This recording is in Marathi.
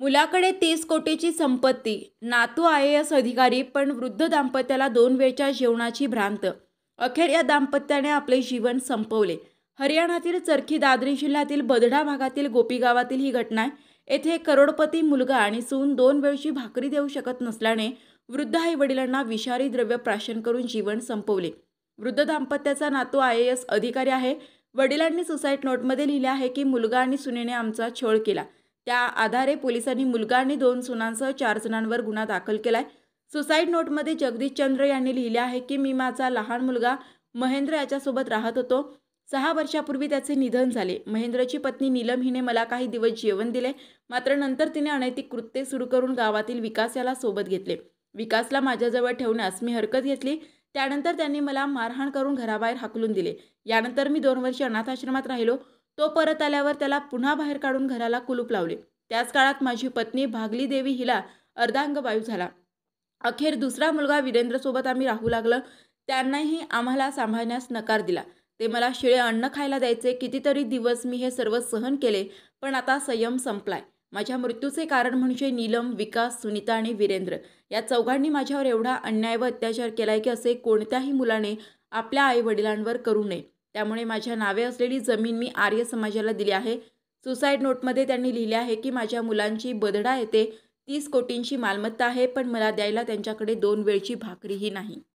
मुलाकडे तीस कोटीची संपत्ती नातू आय एस अधिकारी पण वृद्ध दाम्पत्याला दोन वेळच्या जेवणाची भ्रांत अखेर या दाम्पत्याने आपले जीवन संपवले हरियाणातील चरखी दादरी जिल्ह्यातील बदडा भागातील गोपी गावातील ही घटना आहे येथे करोडपती मुलगा आणि सून दोन वेळची भाकरी देऊ शकत नसल्याने वृद्ध आई वडिलांना विषारी द्रव्य प्राशन करून जीवन संपवले वृद्ध दाम्पत्याचा नातू आय एस अधिकारी आहे वडिलांनी सुसाईड नोटमध्ये लिहिले आहे की मुलगा आणि सुनेने आमचा छळ केला त्या आधारे पोलिसांनी मुलगा आणि दोन सुनांसह चार जणांवर गुन्हा दाखल केलाय सुसाईड नोटमध्ये जगदीश चंद्र यांनी लिहिले आहे की मी माझा लहान मुलगा महेंद्र याच्यासोबत राहत होतो सहा वर्षापूर्वी त्याचे निधन झाले महेंद्रची पत्नी नीलम हिने मला काही दिवस जेवण दिले मात्र नंतर तिने अनैतिक कृत्ये सुरू करून गावातील विकास याला सोबत घेतले विकासला माझ्याजवळ ठेवण्यास मी हरकत घेतली त्यानंतर त्यांनी मला मारहाण करून घराबाहेर हाकलून दिले यानंतर मी दोन वर्षे अनाथाश्रमात राहिलो तो परत आल्यावर त्याला पुन्हा बाहेर काढून घराला कुलूप लावले त्याच काळात माझी पत्नी भागली देवी हिला अर्धांगवायू झाला अखेर दुसरा मुलगा वीरेंद्रसोबत आम्ही राहू लागलं त्यांनाही आम्हाला सांभाळण्यास नकार दिला ते मला शिळे अन्न खायला द्यायचे कितीतरी दिवस मी हे सर्व सहन केले पण आता संयम संपलाय माझ्या मृत्यूचे कारण म्हणजे नीलम विकास सुनीता आणि वीरेंद्र या चौघांनी माझ्यावर एवढा अन्याय व अत्याचार केलाय की असे कोणत्याही मुलाने आपल्या आई वडिलांवर करू नये त्यामुळे माझ्या नावे असलेली जमीन मी आर्य समाजाला दिली आहे सुसाईड नोटमध्ये त्यांनी लिहिले आहे की माझ्या मुलांची बदडा येते तीस कोटींची मालमत्ता आहे पण मला द्यायला त्यांच्याकडे दोन वेळची भाकरीही नाही